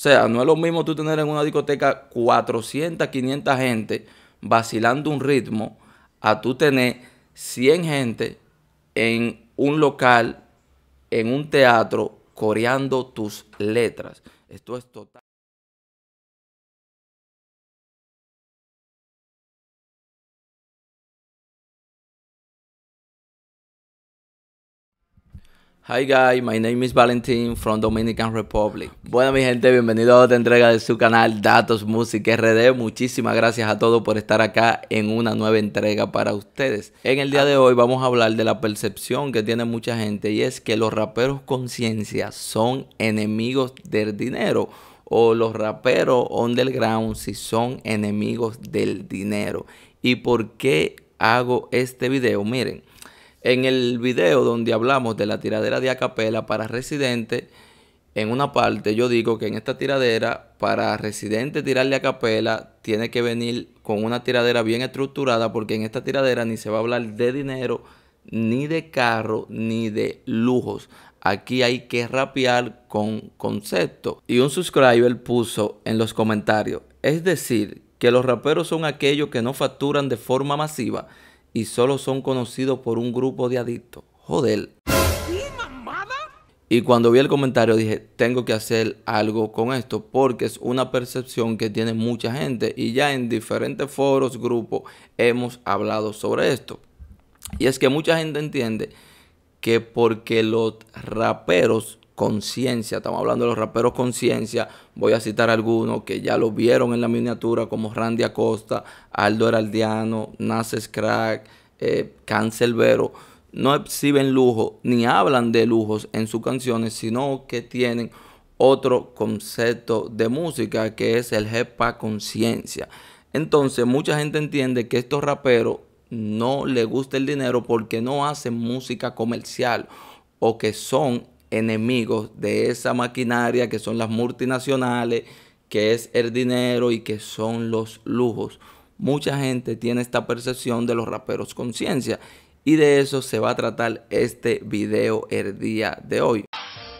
O sea, no es lo mismo tú tener en una discoteca 400, 500 gente vacilando un ritmo a tú tener 100 gente en un local, en un teatro, coreando tus letras. Esto es total. Hi guys, my name is Valentin from Dominican Republic. Bueno mi gente, bienvenido a otra entrega de su canal Datos Música RD. Muchísimas gracias a todos por estar acá en una nueva entrega para ustedes. En el día de hoy vamos a hablar de la percepción que tiene mucha gente y es que los raperos conciencia son enemigos del dinero o los raperos underground si son enemigos del dinero. ¿Y por qué hago este video? Miren. En el video donde hablamos de la tiradera de acapela para residente, en una parte yo digo que en esta tiradera, para residente tirarle acapela, tiene que venir con una tiradera bien estructurada, porque en esta tiradera ni se va a hablar de dinero, ni de carro, ni de lujos. Aquí hay que rapear con concepto. Y un subscriber puso en los comentarios, es decir, que los raperos son aquellos que no facturan de forma masiva y solo son conocidos por un grupo de adictos. Joder. Y cuando vi el comentario dije, tengo que hacer algo con esto porque es una percepción que tiene mucha gente y ya en diferentes foros, grupos hemos hablado sobre esto. Y es que mucha gente entiende que porque los raperos conciencia, estamos hablando de los raperos conciencia, voy a citar algunos que ya lo vieron en la miniatura como Randy Acosta, Aldo Heraldiano, Nace Crack, eh, Cancel Vero, no exhiben lujo ni hablan de lujos en sus canciones, sino que tienen otro concepto de música que es el jepa conciencia. Entonces mucha gente entiende que estos raperos no le gusta el dinero porque no hacen música comercial o que son enemigos de esa maquinaria que son las multinacionales, que es el dinero y que son los lujos. Mucha gente tiene esta percepción de los raperos conciencia y de eso se va a tratar este video el día de hoy.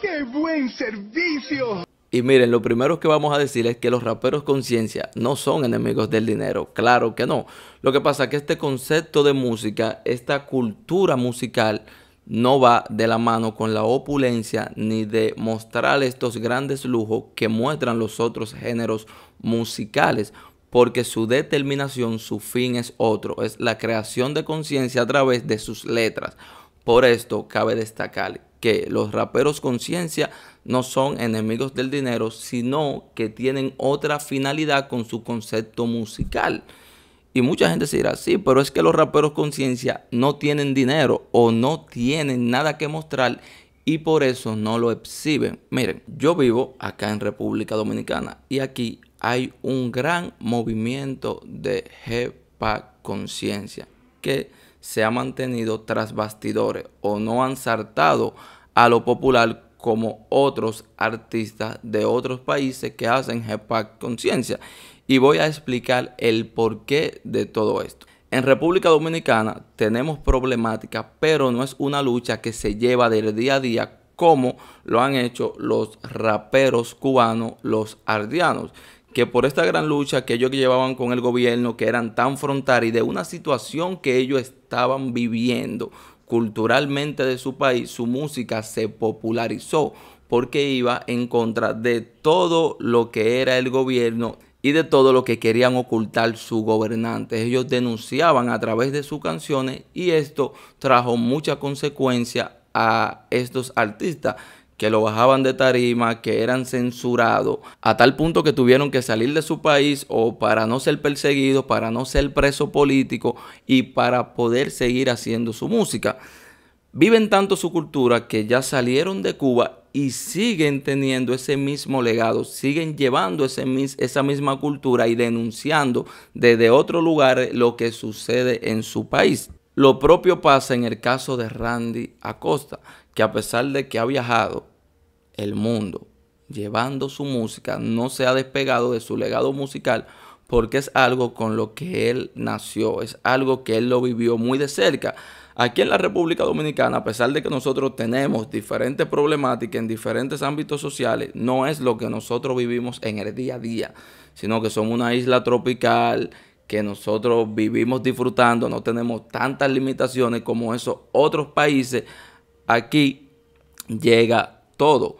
¡Qué buen servicio! Y miren, lo primero que vamos a decir es que los raperos conciencia no son enemigos del dinero, claro que no. Lo que pasa es que este concepto de música, esta cultura musical, no va de la mano con la opulencia ni de mostrar estos grandes lujos que muestran los otros géneros musicales, porque su determinación, su fin es otro, es la creación de conciencia a través de sus letras. Por esto cabe destacar que los raperos conciencia no son enemigos del dinero, sino que tienen otra finalidad con su concepto musical. Y mucha gente se dirá, sí, pero es que los raperos conciencia no tienen dinero o no tienen nada que mostrar y por eso no lo exhiben. Miren, yo vivo acá en República Dominicana y aquí hay un gran movimiento de jepa conciencia que se ha mantenido tras bastidores o no han saltado a lo popular como otros artistas de otros países que hacen jepa conciencia y voy a explicar el porqué de todo esto. En República Dominicana tenemos problemática, pero no es una lucha que se lleva del día a día como lo han hecho los raperos cubanos, los ardianos, que por esta gran lucha que ellos llevaban con el gobierno, que eran tan frontal y de una situación que ellos estaban viviendo culturalmente de su país, su música se popularizó porque iba en contra de todo lo que era el gobierno y de todo lo que querían ocultar sus gobernantes. Ellos denunciaban a través de sus canciones y esto trajo mucha consecuencia a estos artistas que lo bajaban de tarima, que eran censurados, a tal punto que tuvieron que salir de su país o para no ser perseguidos, para no ser preso político y para poder seguir haciendo su música. Viven tanto su cultura que ya salieron de Cuba y siguen teniendo ese mismo legado, siguen llevando ese, esa misma cultura y denunciando desde otro lugar lo que sucede en su país. Lo propio pasa en el caso de Randy Acosta, que a pesar de que ha viajado el mundo llevando su música, no se ha despegado de su legado musical porque es algo con lo que él nació, es algo que él lo vivió muy de cerca. Aquí en la República Dominicana, a pesar de que nosotros tenemos diferentes problemáticas en diferentes ámbitos sociales, no es lo que nosotros vivimos en el día a día, sino que somos una isla tropical que nosotros vivimos disfrutando, no tenemos tantas limitaciones como esos otros países. Aquí llega todo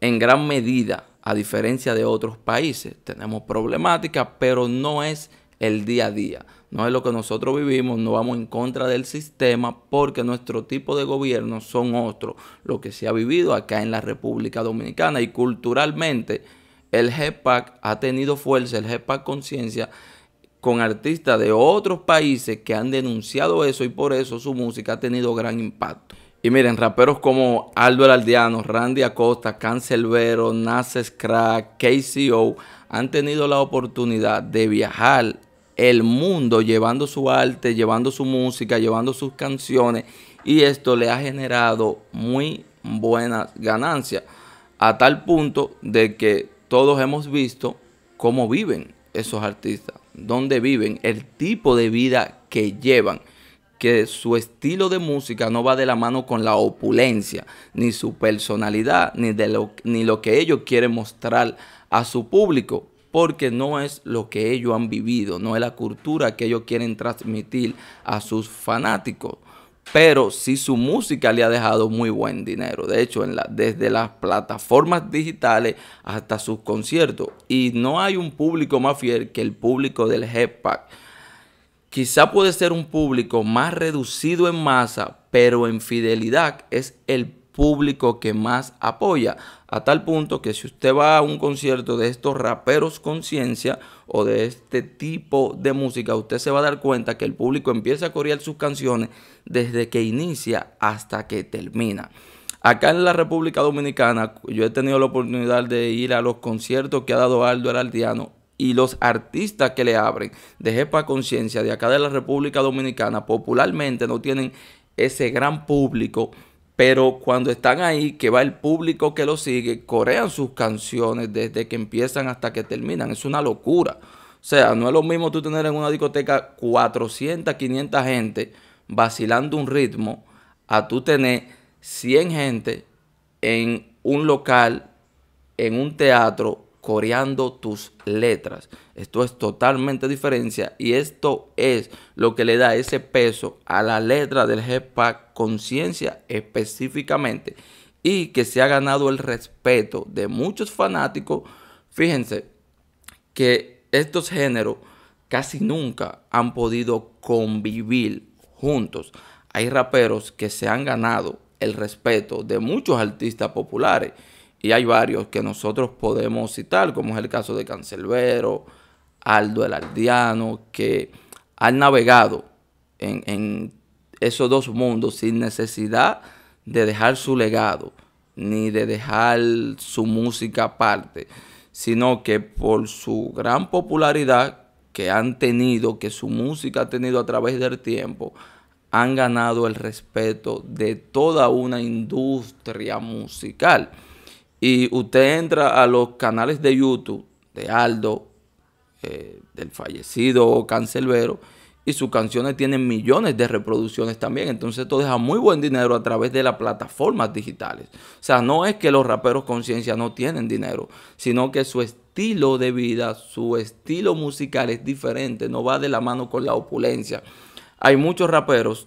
en gran medida a diferencia de otros países. Tenemos problemáticas, pero no es el día a día. No es lo que nosotros vivimos, no vamos en contra del sistema porque nuestro tipo de gobierno son otros, lo que se ha vivido acá en la República Dominicana y culturalmente el GEPAC ha tenido fuerza, el GEPAC conciencia con artistas de otros países que han denunciado eso y por eso su música ha tenido gran impacto. Y miren, raperos como Aldo el Aldeano, Randy Acosta, Cancelbero, Naces Crack, KCO han tenido la oportunidad de viajar el mundo llevando su arte, llevando su música, llevando sus canciones y esto le ha generado muy buenas ganancias a tal punto de que todos hemos visto cómo viven esos artistas, dónde viven, el tipo de vida que llevan que su estilo de música no va de la mano con la opulencia, ni su personalidad, ni, de lo, ni lo que ellos quieren mostrar a su público, porque no es lo que ellos han vivido, no es la cultura que ellos quieren transmitir a sus fanáticos. Pero sí su música le ha dejado muy buen dinero. De hecho, desde las plataformas digitales hasta sus conciertos. Y no hay un público más fiel que el público del Headpack Quizá puede ser un público más reducido en masa, pero en fidelidad es el público que más apoya. A tal punto que si usted va a un concierto de estos raperos conciencia o de este tipo de música, usted se va a dar cuenta que el público empieza a corear sus canciones desde que inicia hasta que termina. Acá en la República Dominicana, yo he tenido la oportunidad de ir a los conciertos que ha dado Aldo Heraldiano y los artistas que le abren de Jepa Conciencia de acá de la República Dominicana popularmente no tienen ese gran público, pero cuando están ahí, que va el público que lo sigue, corean sus canciones desde que empiezan hasta que terminan. Es una locura. O sea, no es lo mismo tú tener en una discoteca 400, 500 gente vacilando un ritmo a tú tener 100 gente en un local, en un teatro coreando tus letras. Esto es totalmente diferencia y esto es lo que le da ese peso a la letra del Jepa Conciencia específicamente y que se ha ganado el respeto de muchos fanáticos. Fíjense que estos géneros casi nunca han podido convivir juntos. Hay raperos que se han ganado el respeto de muchos artistas populares y hay varios que nosotros podemos citar, como es el caso de Cancelbero, Aldo el Aldiano, que han navegado en, en esos dos mundos sin necesidad de dejar su legado, ni de dejar su música aparte, sino que por su gran popularidad que han tenido, que su música ha tenido a través del tiempo, han ganado el respeto de toda una industria musical y usted entra a los canales de YouTube de Aldo, eh, del fallecido Cancelbero, y sus canciones tienen millones de reproducciones también. Entonces esto deja muy buen dinero a través de las plataformas digitales. O sea, no es que los raperos conciencia no tienen dinero, sino que su estilo de vida, su estilo musical es diferente, no va de la mano con la opulencia. Hay muchos raperos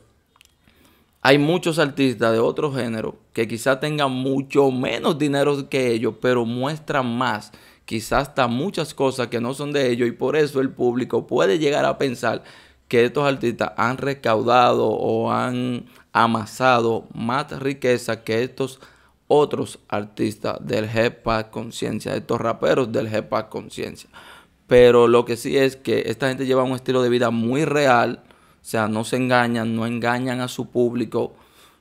hay muchos artistas de otro género que quizás tengan mucho menos dinero que ellos, pero muestran más, quizás hasta muchas cosas que no son de ellos y por eso el público puede llegar a pensar que estos artistas han recaudado o han amasado más riqueza que estos otros artistas del Hepa Conciencia, estos raperos del Hepa Conciencia. Pero lo que sí es que esta gente lleva un estilo de vida muy real, o sea, no se engañan, no engañan a su público.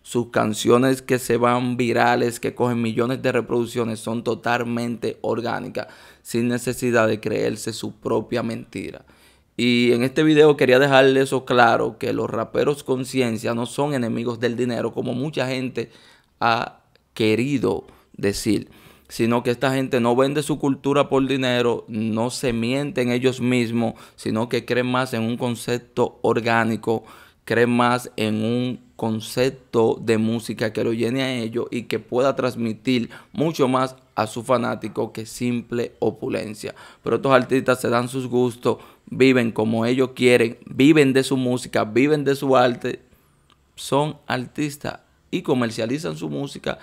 Sus canciones que se van virales, que cogen millones de reproducciones, son totalmente orgánicas, sin necesidad de creerse su propia mentira. Y en este video quería dejarle eso claro, que los raperos conciencia no son enemigos del dinero, como mucha gente ha querido decir sino que esta gente no vende su cultura por dinero, no se mienten ellos mismos, sino que creen más en un concepto orgánico, creen más en un concepto de música que lo llene a ellos y que pueda transmitir mucho más a su fanático que simple opulencia. Pero estos artistas se dan sus gustos, viven como ellos quieren, viven de su música, viven de su arte, son artistas y comercializan su música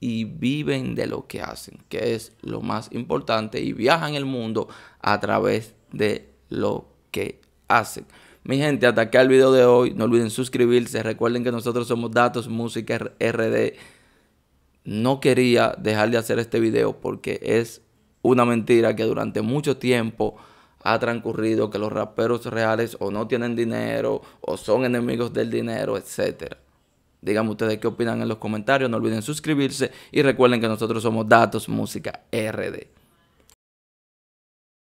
y viven de lo que hacen, que es lo más importante, y viajan el mundo a través de lo que hacen. Mi gente, hasta acá el video de hoy. No olviden suscribirse. Recuerden que nosotros somos Datos Música RD. No quería dejar de hacer este video porque es una mentira que durante mucho tiempo ha transcurrido que los raperos reales o no tienen dinero o son enemigos del dinero, etcétera. Digan ustedes qué opinan en los comentarios, no olviden suscribirse y recuerden que nosotros somos Datos Música RD.